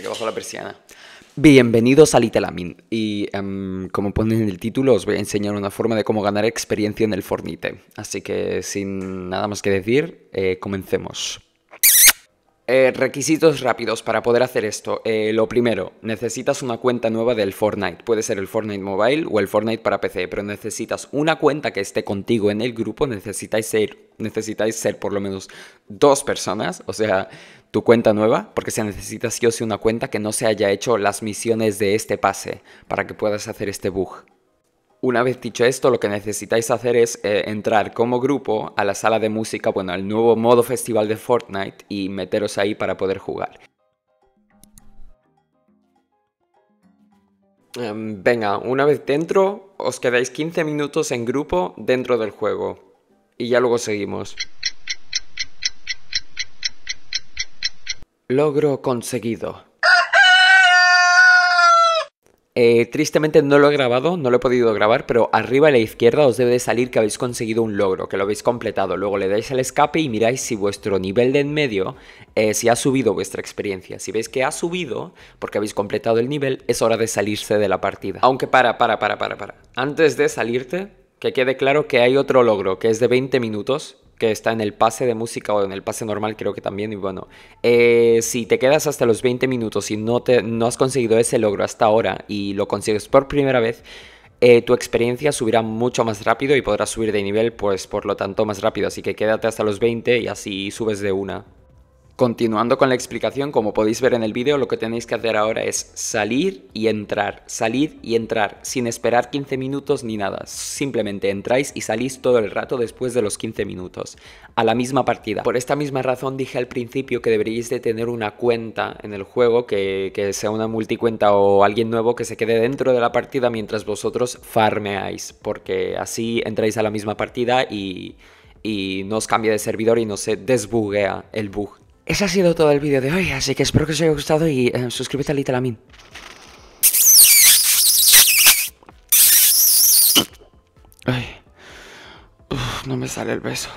que bajo la persiana. Bienvenidos a Litelamin. Y em, como ponen en el título, os voy a enseñar una forma de cómo ganar experiencia en el Fornite. Así que sin nada más que decir, eh, comencemos. Eh, requisitos rápidos para poder hacer esto. Eh, lo primero, necesitas una cuenta nueva del Fortnite. Puede ser el Fortnite Mobile o el Fortnite para PC, pero necesitas una cuenta que esté contigo en el grupo. Necesitáis ser, necesitáis ser por lo menos dos personas, o sea, tu cuenta nueva, porque se necesita sí o una cuenta que no se haya hecho las misiones de este pase para que puedas hacer este bug. Una vez dicho esto, lo que necesitáis hacer es eh, entrar como grupo a la sala de música, bueno, al nuevo modo festival de Fortnite y meteros ahí para poder jugar. Em, venga, una vez dentro, os quedáis 15 minutos en grupo dentro del juego. Y ya luego seguimos. Logro conseguido. Eh, tristemente no lo he grabado, no lo he podido grabar, pero arriba a la izquierda os debe de salir que habéis conseguido un logro, que lo habéis completado. Luego le dais al escape y miráis si vuestro nivel de en medio, eh, si ha subido vuestra experiencia. Si veis que ha subido, porque habéis completado el nivel, es hora de salirse de la partida. Aunque para, para, para, para, para. Antes de salirte, que quede claro que hay otro logro, que es de 20 minutos, que está en el pase de música o en el pase normal creo que también. Y bueno, eh, si te quedas hasta los 20 minutos y no, te, no has conseguido ese logro hasta ahora y lo consigues por primera vez, eh, tu experiencia subirá mucho más rápido y podrás subir de nivel, pues por lo tanto más rápido. Así que quédate hasta los 20 y así subes de una. Continuando con la explicación, como podéis ver en el vídeo, lo que tenéis que hacer ahora es salir y entrar, salir y entrar, sin esperar 15 minutos ni nada. Simplemente entráis y salís todo el rato después de los 15 minutos, a la misma partida. Por esta misma razón dije al principio que deberíais de tener una cuenta en el juego, que, sea una multicuenta o alguien nuevo que se quede dentro de la partida mientras vosotros farmeáis, porque así entráis a la misma partida y y no os cambia de servidor y no se desbuguea el bug ese ha sido todo el vídeo de hoy, así que espero que os haya gustado y eh, suscríbete a Little Ay, no me sale el beso.